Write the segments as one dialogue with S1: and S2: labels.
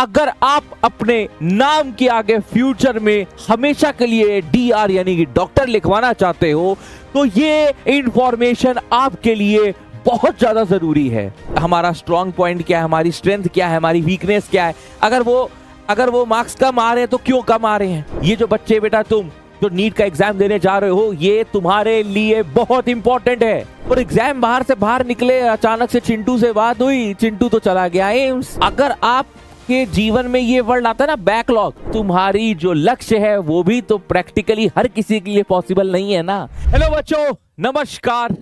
S1: अगर आप अपने नाम के आगे फ्यूचर में हमेशा के लिए डी आर यानी कि डॉक्टर लिखवाना चाहते हो तो ये इंफॉर्मेशन आपके लिए बहुत ज़्यादा ज़रूरी है हमारा स्ट्रॉन्ग पॉइंट क्या है हमारी स्ट्रेंथ क्या है हमारी वीकनेस क्या है अगर वो अगर वो मार्क्स कम आ रहे हैं तो क्यों कम आ रहे हैं ये जो बच्चे बेटा तुम जो नीट का एग्जाम देने जा रहे हो ये तुम्हारे लिए बहुत इंपॉर्टेंट है और एग्जाम बाहर से बाहर निकले अचानक से चिंटू से बात हुई चिंटू तो चला गया एम्स अगर आप आपके जीवन में ये वर्ड आता है ना बैकलॉग तुम्हारी जो लक्ष्य है वो भी तो प्रैक्टिकली हर किसी के लिए पॉसिबल नहीं है ना हेलो बच्चों नमस्कार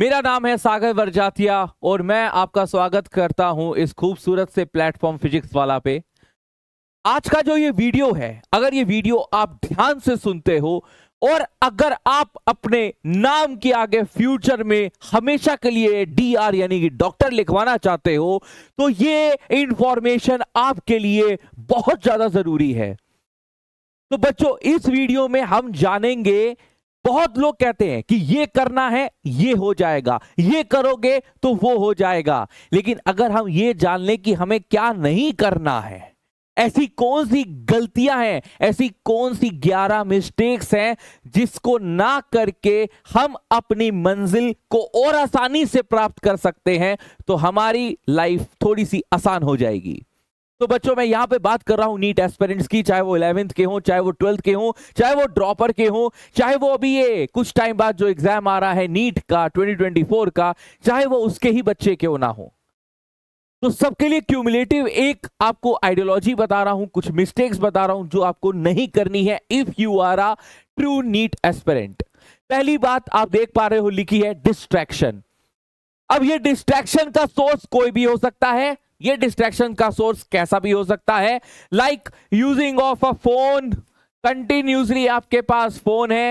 S1: मेरा नाम है सागर वरजातिया और मैं आपका स्वागत करता हूं इस खूबसूरत से प्लेटफॉर्म फिजिक्स वाला पे आज का जो ये वीडियो है अगर ये वीडियो आप ध्यान से सुनते हो और अगर आप अपने नाम के आगे फ्यूचर में हमेशा के लिए डी आर यानी कि डॉक्टर लिखवाना चाहते हो तो ये इंफॉर्मेशन आपके लिए बहुत ज्यादा जरूरी है तो बच्चों इस वीडियो में हम जानेंगे बहुत लोग कहते हैं कि ये करना है ये हो जाएगा ये करोगे तो वो हो जाएगा लेकिन अगर हम ये जान लें कि हमें क्या नहीं करना है ऐसी कौन सी गलतियां हैं ऐसी कौन सी ग्यारह मिस्टेक्स हैं जिसको ना करके हम अपनी मंजिल को और आसानी से प्राप्त कर सकते हैं तो हमारी लाइफ थोड़ी सी आसान हो जाएगी तो बच्चों मैं यहां पे बात कर रहा हूं नीट एस्पेरेंट्स की चाहे वो इलेवेंथ के हों चाहे वो ट्वेल्थ के हों चाहे वो ड्रॉपर के हों चाहे वो अभी ये कुछ टाइम बाद जो एग्जाम आ रहा है नीट का 2024 का चाहे वो उसके ही बच्चे हो ना हो तो सबके लिए क्यूमुलेटिव एक आपको आइडियोलॉजी बता रहा हूं कुछ मिस्टेक्स बता रहा हूं जो आपको नहीं करनी है if you are a true NEET aspirant पहली बात आप देख पा रहे हो लिखी है डिस्ट्रैक्शन अब ये डिस्ट्रैक्शन का सोर्स कोई भी हो सकता है ये डिस्ट्रैक्शन का सोर्स कैसा भी हो सकता है like using of a phone continuously आपके पास फोन है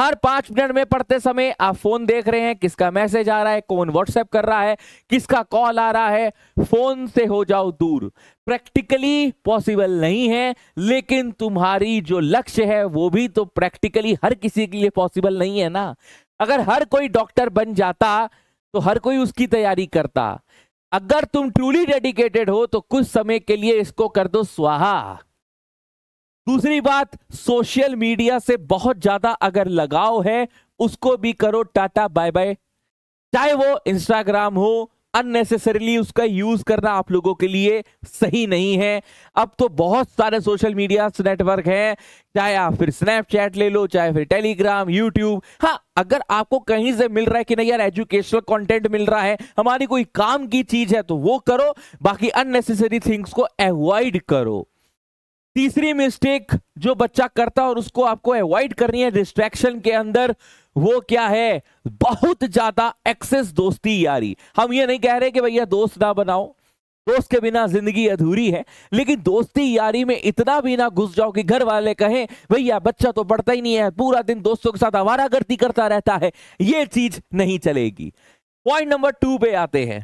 S1: हर पांच मिनट में पढ़ते समय आप फोन देख रहे हैं किसका मैसेज आ रहा है कौन व्हाट्सएप कर रहा है किसका कॉल आ रहा है फोन से हो जाओ दूर प्रैक्टिकली पॉसिबल नहीं है लेकिन तुम्हारी जो लक्ष्य है वो भी तो प्रैक्टिकली हर किसी के लिए पॉसिबल नहीं है ना अगर हर कोई डॉक्टर बन जाता तो हर कोई उसकी तैयारी करता अगर तुम ट्रूली डेडिकेटेड हो तो कुछ समय के लिए इसको कर दो स्वाहा दूसरी बात सोशल मीडिया से बहुत ज्यादा अगर लगाव है उसको भी करो टाटा बाय बाय चाहे वो इंस्टाग्राम हो अननेसेसरीली उसका यूज करना आप लोगों के लिए सही नहीं है अब तो बहुत सारे सोशल मीडिया नेटवर्क हैं चाहे आप फिर स्नैपचैट ले लो चाहे फिर टेलीग्राम यूट्यूब हाँ अगर आपको कहीं से मिल रहा है कि नहीं यार एजुकेशनल कंटेंट मिल रहा है हमारी कोई काम की चीज है तो वो करो बाकी अननेसेसरी थिंग्स को अवॉइड करो तीसरी मिस्टेक जो बच्चा करता है और उसको आपको अवॉइड करनी है डिस्ट्रैक्शन के अंदर वो क्या है बहुत ज्यादा एक्सेस दोस्ती यारी हम ये नहीं कह रहे कि भैया दोस्त ना बनाओ दोस्त के बिना जिंदगी अधूरी है लेकिन दोस्ती यारी में इतना भी ना घुस जाओ कि घर वाले कहें भैया बच्चा तो पढ़ता ही नहीं है पूरा दिन दोस्तों के साथ आवारागर्दी करता रहता है ये चीज नहीं चलेगी पॉइंट नंबर टू पे आते हैं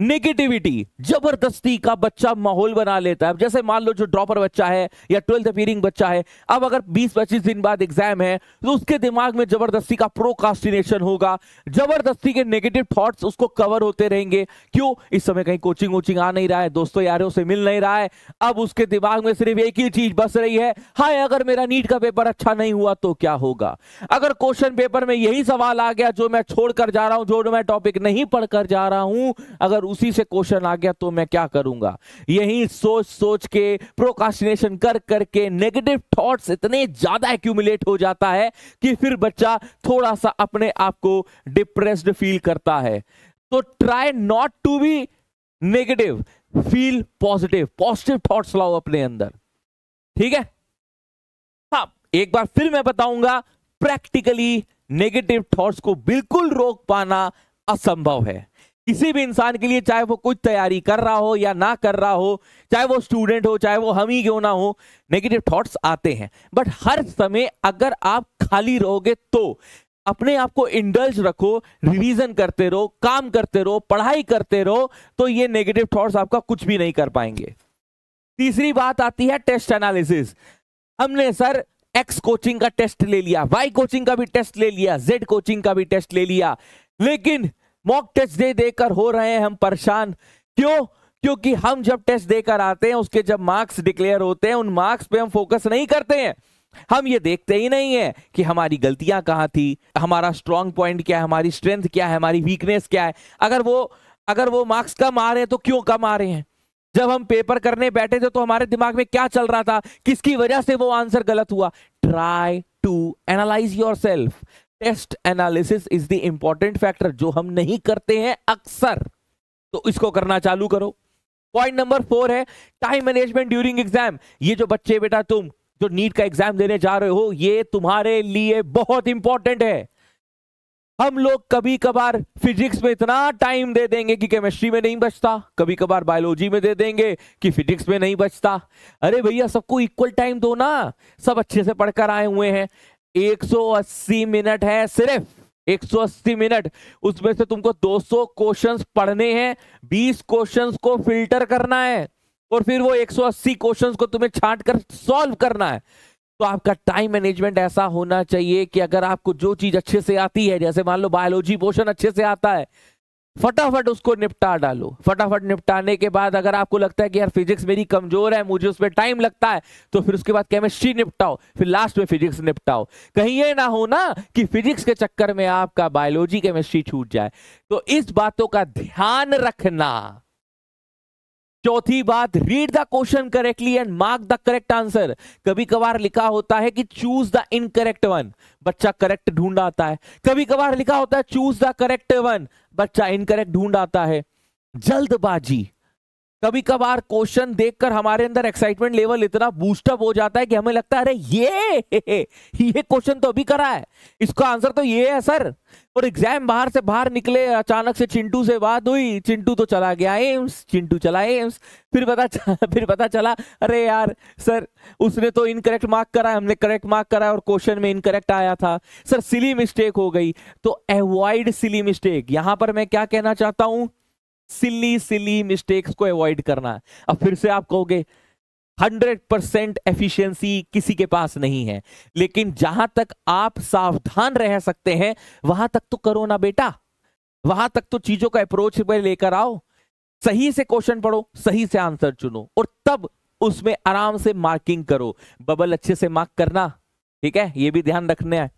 S1: नेगेटिविटी जबरदस्ती का बच्चा माहौल बना लेता है जैसे मान लो जो ड्रॉपर बच्चा है या ट्वेल्थ अपीयरिंग बच्चा है अब अगर 20-25 दिन बाद एग्जाम है तो उसके दिमाग में जबरदस्ती का प्रोकास्टिनेशन होगा जबरदस्ती के नेगेटिव थॉट्स उसको कवर होते रहेंगे क्यों इस समय कहीं कोचिंग वोचिंग आ नहीं रहा है दोस्तों यारों से मिल नहीं रहा है अब उसके दिमाग में सिर्फ एक ही चीज बस रही है हाय अगर मेरा नीट का पेपर अच्छा नहीं हुआ तो क्या होगा अगर क्वेश्चन पेपर में यही सवाल आ गया जो मैं छोड़कर जा रहा हूं जो मैं टॉपिक नहीं पढ़कर जा रहा हूं अगर उसी से क्वेश्चन आ गया तो मैं क्या करूंगा यही सोच सोच के प्रोकाशिनेशन कर करके नेगेटिव थॉट्स इतने ज्यादा एक्यूमुलेट हो जाता है कि फिर बच्चा थोड़ा सा अपने आप को डिप्रेस्ड फील करता है तो try not to be negative feel positive positive thoughts लाओ अपने अंदर ठीक है हाँ एक बार फिर मैं बताऊंगा प्रैक्टिकली नेगेटिव थॉट्स को बिल्कुल रोक पाना असंभव है किसी भी इंसान के लिए चाहे वो कुछ तैयारी कर रहा हो या ना कर रहा हो चाहे वो स्टूडेंट हो चाहे वो हम ही क्यों ना हो नेगेटिव थॉट्स आते हैं बट हर समय अगर आप खाली रहोगे तो अपने आप को इंडल्ज रखो रिवीजन करते रहो काम करते रहो पढ़ाई करते रहो तो ये नेगेटिव थॉट्स आपका कुछ भी नहीं कर पाएंगे तीसरी बात आती है टेस्ट एनालिसिस हमने सर एक्स कोचिंग का टेस्ट ले लिया वाई कोचिंग का भी टेस्ट ले लिया जेड कोचिंग का भी टेस्ट ले लिया लेकिन मॉक टेस्ट दे देकर हो रहे हैं हम परेशान क्यों क्योंकि हम जब टेस्ट देकर आते हैं उसके जब मार्क्स डिक्लेयर होते हैं उन मार्क्स पे हम फोकस नहीं करते हैं हम ये देखते ही नहीं है कि हमारी गलतियां कहाँ थी हमारा स्ट्रांग पॉइंट क्या है हमारी स्ट्रेंथ क्या है हमारी वीकनेस क्या है अगर वो अगर वो मार्क्स कम आ रहे हैं तो क्यों कम आ रहे हैं जब हम पेपर करने बैठे थे तो हमारे दिमाग में क्या चल रहा था किसकी वजह से वो आंसर गलत हुआ try to analyse yourself test analysis is the important factor जो हम नहीं करते हैं अक्सर तो इसको करना चालू करो पॉइंट नंबर फोर है टाइम मैनेजमेंट ड्यूरिंग एग्जाम ये जो बच्चे बेटा तुम जो नीट का एग्जाम देने जा रहे हो ये तुम्हारे लिए बहुत इंपॉर्टेंट है हम लोग कभी कभार फिजिक्स में इतना टाइम दे देंगे कि केमिस्ट्री में नहीं बचता कभी कभार बायोलॉजी में दे देंगे कि फिजिक्स में नहीं बचता अरे भैया सबको इक्वल टाइम दो ना सब अच्छे से पढ़कर आए हुए हैं 180 मिनट है सिर्फ 180 मिनट उसमें से तुमको 200 क्वेश्चंस पढ़ने हैं 20 क्वेश्चंस को फिल्टर करना है और फिर वो 180 क्वेश्चंस को तुम्हें छांट कर सॉल्व करना है तो आपका टाइम मैनेजमेंट ऐसा होना चाहिए कि अगर आपको जो चीज अच्छे से आती है जैसे मान लो बायोलॉजी पोर्शन अच्छे से आता है फटाफट उसको निपटा डालो फटाफट निपटाने के बाद अगर आपको लगता है कि यार फिजिक्स मेरी कमजोर है मुझे उस पर टाइम लगता है तो फिर उसके बाद केमिस्ट्री निपटाओ फिर लास्ट में फिजिक्स निपटाओ कहीं ये ना हो ना कि फिजिक्स के चक्कर में आपका बायोलॉजी केमिस्ट्री छूट जाए तो इस बातों का ध्यान रखना चौथी बात read the question correctly and mark the correct answer कभी कभार लिखा होता है कि चूज द इनकरेक्ट वन बच्चा करेक्ट ढूंढ आता है कभी कभार लिखा होता है चूज द करेक्ट वन बच्चा इनकरेक्ट ढूंढ आता है जल्दबाजी कभी कभार क्वेश्चन देखकर हमारे अंदर एक्साइटमेंट लेवल इतना बूस्टअप हो जाता है कि हमें लगता है अरे ये ये क्वेश्चन तो अभी करा है इसका आंसर तो ये है सर और एग्जाम बाहर से बाहर निकले अचानक से चिंटू से बात हुई चिंटू तो चला गया एम्स चिंटू चला एम्स फिर पता चला फिर पता चला अरे यार सर उसने तो इनकरेक्ट मार्क करा हमने करेक्ट मार्क करा और क्वेश्चन में इनकरेक्ट आया था सर सिली मिस्टेक हो गई तो अवॉइड सिली मिस्टेक यहां पर मैं क्या कहना चाहता हूं सिली सिली मिस्टेक्स को अवॉइड करना अब फिर से आप कहोगे 100% परसेंट एफिशियंसी किसी के पास नहीं है लेकिन जहां तक आप सावधान रह सकते हैं वहां तक तो करो ना बेटा वहां तक तो चीजों का अप्रोच लेकर आओ सही से क्वेश्चन पढ़ो सही से आंसर चुनो और तब उसमें आराम से मार्किंग करो बबल अच्छे से मार्क करना ठीक है ये भी ध्यान रखना है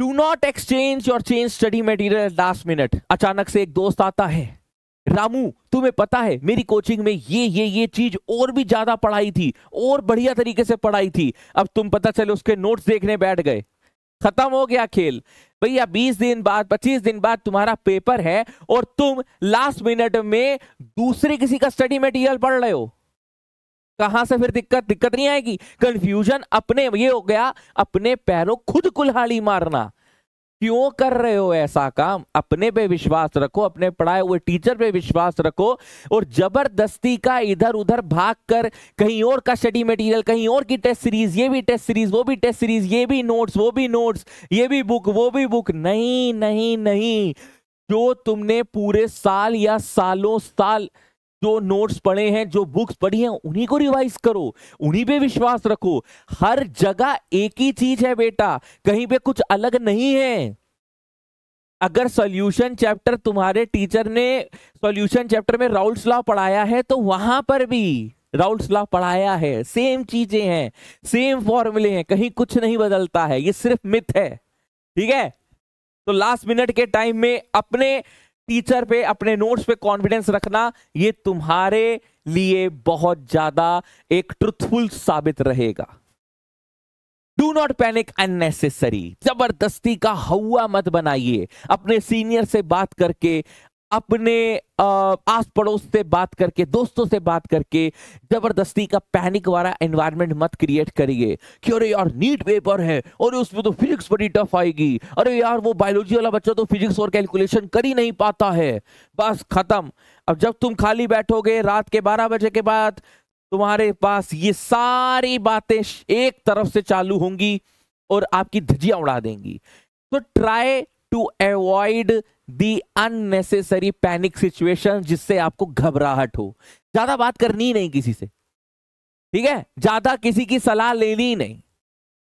S1: do not exchange your change study material last minute अचानक से एक दोस्त आता है रामू तुम्हें पता है मेरी कोचिंग में ये ये ये चीज और भी ज्यादा पढ़ाई थी और बढ़िया तरीके से पढ़ाई थी अब तुम पता चले उसके नोट्स देखने बैठ गए खत्म हो गया खेल भैया 20 दिन बाद 25 दिन बाद तुम्हारा पेपर है और तुम लास्ट मिनट में दूसरे किसी का स्टडी मटेरियल पढ़ रहे हो कहां से फिर दिक्कत दिक्कत नहीं आएगी कंफ्यूजन अपने ये हो गया अपने पैरों खुद कुल्हाड़ी मारना क्यों कर रहे हो ऐसा काम अपने पे विश्वास रखो अपने पढ़ाए हुए टीचर पे विश्वास रखो और जबरदस्ती का इधर उधर भाग कर कहीं और का स्टडी मटेरियल कहीं और की टेस्ट सीरीज ये भी टेस्ट सीरीज वो भी टेस्ट सीरीज ये भी नोट्स वो भी नोट्स ये भी बुक वो भी बुक नहीं नहीं नहीं जो तुमने पूरे साल या सालों साल जो नोट्स पढ़े हैं जो बुक्स पढ़ी हैं उन्हीं को रिवाइज करो उन्हीं पे विश्वास रखो हर जगह एक ही चीज है बेटा कहीं पे कुछ अलग नहीं है अगर सॉल्यूशन चैप्टर तुम्हारे टीचर ने सॉल्यूशन चैप्टर में राउल्स लॉ पढ़ाया है तो वहां पर भी राउल्स लॉ पढ़ाया है सेम चीजें हैं सेम फॉर्मूले हैं कहीं कुछ नहीं बदलता है ये सिर्फ मिथ है ठीक है तो लास्ट मिनट के टाइम में अपने टीचर पे अपने नोट्स पे कॉन्फिडेंस रखना ये तुम्हारे लिए बहुत ज्यादा एक ट्रुथफुल साबित रहेगा डू नॉट पैनिक अननेसेसरी जबरदस्ती का हवा मत बनाइए अपने सीनियर से बात करके अपने आस पड़ोस से बात करके दोस्तों से बात करके जबरदस्ती का पैनिक वाला एनवायरनमेंट मत क्रिएट करिए कि अरे यार नीट पेपर है और उसमें तो फिजिक्स बड़ी टफ आएगी अरे यार वो बायोलॉजी वाला बच्चा तो फिजिक्स और कैलकुलेशन कर ही नहीं पाता है बस खत्म अब जब तुम खाली बैठोगे रात के बारह बजे के बाद तुम्हारे पास ये सारी बातें एक तरफ से चालू होंगी और आपकी धजिया उड़ा देंगी तो try to avoid the unnecessary panic situation जिससे आपको घबराहट हो ज्यादा बात करनी नहीं किसी से ठीक है ज्यादा किसी की सलाह लेनी नहीं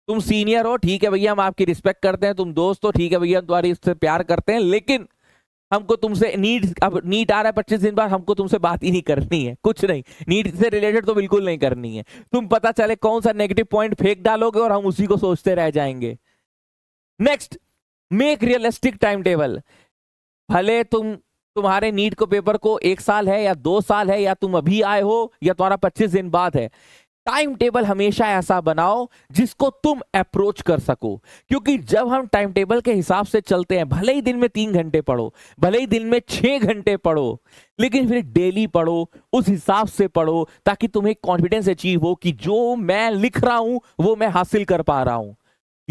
S1: तुम सीनियर हो ठीक है भैया हम आपकी रिस्पेक्ट करते हैं तुम दोस्त हो ठीक है भैया हम तुम्हारी इससे प्यार करते हैं लेकिन हमको तुमसे नीट अब नीट आ रहा है पच्चीस दिन बाद हमको तुमसे बात ही नहीं करनी है कुछ नहीं नीट से रिलेटेड तो बिल्कुल नहीं करनी है तुम पता चले कौन सा नेगेटिव पॉइंट फेंक डालोगे और हम उसी को सोचते रह जाएंगे next make realistic time table भले तुम तुम्हारे नीट को पेपर को एक साल है या दो साल है या तुम अभी आए हो या तुम्हारा पच्चीस दिन बाद है टाइम टेबल हमेशा ऐसा बनाओ जिसको तुम अप्रोच कर सको क्योंकि जब हम टाइम टेबल के हिसाब से चलते हैं भले ही दिन में तीन घंटे पढ़ो भले ही दिन में छः घंटे पढ़ो लेकिन फिर डेली पढ़ो उस हिसाब से पढ़ो ताकि तुम्हें कॉन्फिडेंस अचीव हो कि जो मैं लिख रहा हूं वो मैं हासिल कर पा रहा हूं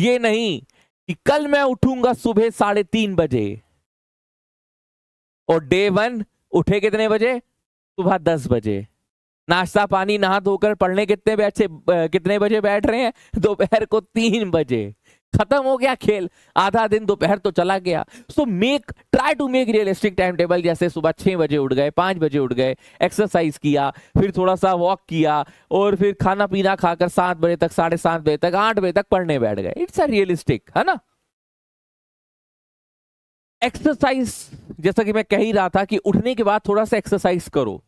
S1: ये नहीं कि कल मैं उठूंगा सुबह साढ़े तीन बजे और डे वन उठे कितने बजे सुबह दस बजे नाश्ता पानी नहा धोकर पढ़ने कितने बैठ से कितने बजे बैठ रहे हैं दोपहर को तीन बजे खत्म हो गया खेल आधा दिन दोपहर तो चला गया so make try to make realistic time table जैसे सुबह छः बजे उठ गए पाँच बजे उठ गए एक्सरसाइज किया फिर थोड़ा सा वॉक किया और फिर खाना पीना खाकर सात बजे तक साढ़े सात बजे तक आठ बजे तक पढ़ने बैठ गए इट्स अ रियलिस्टिक है ना एक्सरसाइज जैसा कि मैं कह ही रहा था कि उठने के बाद थोड़ा सा एक्सरसाइज करो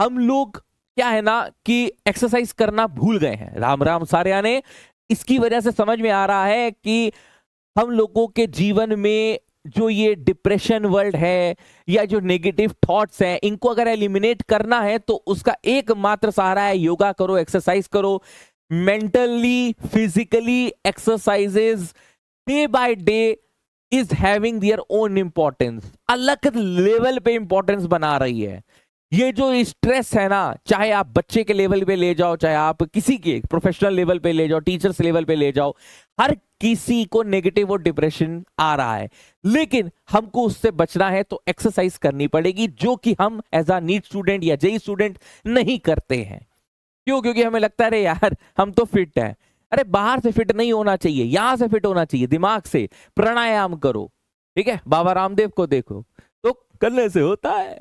S1: हम लोग क्या है ना कि एक्सरसाइज करना भूल गए हैं राम राम सारे ने इसकी वजह से समझ में आ रहा है कि हम लोगों के जीवन में जो ये डिप्रेशन वर्ल्ड है या जो नेगेटिव थॉट्स हैं इनको अगर एलिमिनेट करना है तो उसका एकमात्र सहारा है योगा करो एक्सरसाइज करो mentally physically exercises day by day is having their own importance अलग लेवल पे इंपॉर्टेंस बना रही है ये जो स्ट्रेस है ना चाहे आप बच्चे के लेवल पे ले जाओ चाहे आप किसी के प्रोफेशनल लेवल पे ले जाओ टीचर्स लेवल पे ले जाओ हर किसी को नेगेटिव और डिप्रेशन आ रहा है लेकिन हमको उससे बचना है तो एक्सरसाइज करनी पड़ेगी जो कि हम एज अ नीट स्टूडेंट या जेई स्टूडेंट नहीं करते हैं क्यों क्योंकि हमें लगता है यार हम तो फिट हैं अरे बाहर से फिट नहीं होना चाहिए यहां से फिट होना चाहिए दिमाग से प्राणायाम करो ठीक है बाबा रामदेव को देखो तो करने से होता है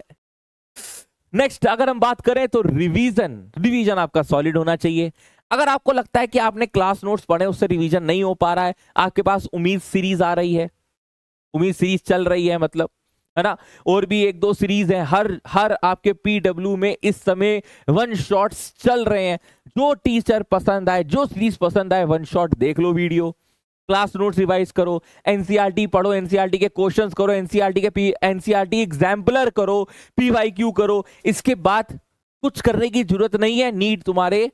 S1: नेक्स्ट अगर हम बात करें तो रिवीजन रिवीजन आपका सॉलिड होना चाहिए अगर आपको लगता है कि आपने क्लास नोट्स पढ़े उससे रिवीजन नहीं हो पा रहा है आपके पास उम्मीद सीरीज आ रही है उम्मीद सीरीज चल रही है मतलब है ना और भी एक दो सीरीज है हर हर आपके पीडब्ल्यू में इस समय वन शॉट्स चल रहे हैं जो टीचर पसंद आए जो सीरीज पसंद आए वन शॉट देख लो वीडियो क्लास नोट्स रिवाइज करो एनसीईआरटी पढ़ो एनसीईआरटी के क्वेश्चंस करो एनसीईआरटी के एनसीईआरटी एग्जाम्पलर करो पीवाईक्यू करो इसके बाद कुछ करने की जरूरत नहीं है नीट तुम्हारे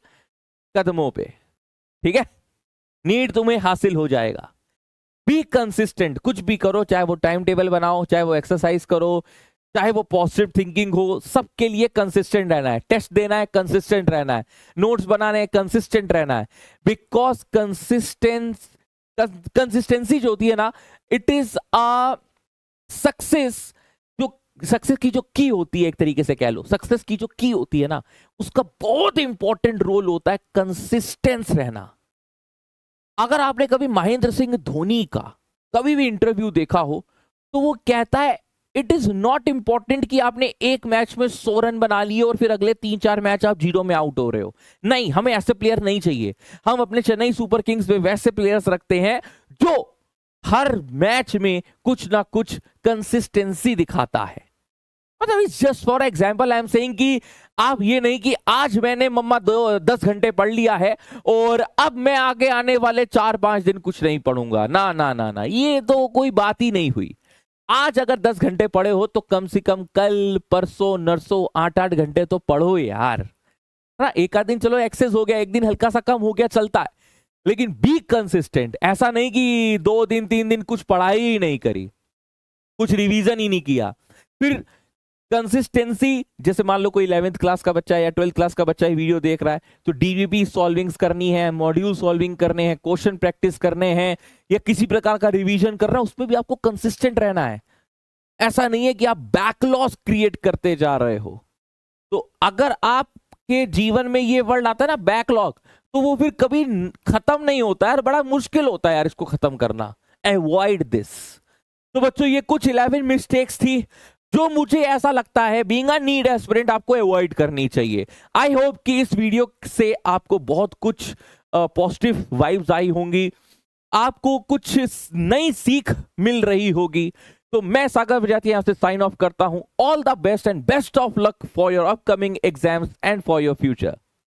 S1: कदमों पे ठीक है नीट तुम्हें हासिल हो जाएगा बी कंसिस्टेंट कुछ भी करो चाहे वो टाइम टेबल बनाओ चाहे वो एक्सरसाइज करो चाहे वो पॉजिटिव थिंकिंग हो सबके लिए कंसिस्टेंट रहना है टेस्ट देना है कंसिस्टेंट रहना है नोट्स बनाने हैं कंसिस्टेंट रहना है बिकॉज कंसिस्टेंस कंसिस्टेंसी जो होती है ना इट इज अ सक्सेस जो सक्सेस की जो की होती है एक तरीके से कह लो सक्सेस की जो की होती है ना उसका बहुत इंपॉर्टेंट रोल होता है कंसिस्टेंस रहना अगर आपने कभी महेंद्र सिंह धोनी का कभी भी इंटरव्यू देखा हो तो वो कहता है इट इज नॉट इंपॉर्टेंट कि आपने एक मैच में सौ रन बना लिए और फिर अगले तीन चार मैच आप जीरो में आउट हो रहे हो नहीं हमें ऐसे प्लेयर नहीं चाहिए हम अपने चेन्नई सुपर किंग्स में वैसे प्लेयर्स रखते हैं जो हर मैच में कुछ ना कुछ कंसिस्टेंसी दिखाता है मतलब just for example I am saying कि आप ये नहीं कि आज मैंने मम्मा दो दस घंटे पढ़ लिया है और अब मैं आगे आने वाले चार पांच दिन कुछ नहीं पढ़ूंगा ना ना ना ना ये तो कोई बात ही नहीं हुई आज अगर दस घंटे पढ़े हो तो कम से कम कल परसों नरसों आठ आठ घंटे तो पढ़ो यार ना एक आध दिन चलो एक्सेस हो गया एक दिन हल्का सा कम हो गया चलता है लेकिन बी कंसिस्टेंट ऐसा नहीं कि दो दिन तीन दिन कुछ पढ़ाई ही नहीं करी कुछ रिवीजन ही नहीं किया फिर कंसिस्टेंसी जैसे मान लो कोई इलेवेंथ क्लास का बच्चा है या ट्वेल्थ क्लास का बच्चा वीडियो देख रहा है तो डीवीपी सॉल्विंग्स करनी है मॉड्यूल सॉल्विंग करने हैं क्वेश्चन प्रैक्टिस करने हैं या किसी प्रकार का रिवीजन कर रहा है उसमें भी आपको कंसिस्टेंट रहना है ऐसा नहीं है कि आप बैकलॉस क्रिएट करते जा रहे हो तो अगर आपके जीवन में ये वर्ड आता है ना बैकलॉग तो वो फिर कभी खत्म नहीं होता है बड़ा मुश्किल होता है यार इसको खत्म करना एवॉइड दिस तो बच्चों ये कुछ इलेवन मिस्टेक्स थी जो मुझे ऐसा लगता है बींग नीड एस्पिरेंट आपको अवॉइड करनी चाहिए आई होप कि इस वीडियो से आपको बहुत कुछ पॉजिटिव वाइब्स आई होंगी आपको कुछ नई सीख मिल रही होगी तो मैं सागर विजाती यहां से साइन ऑफ करता हूं all the best and best of luck for your upcoming exams and for your future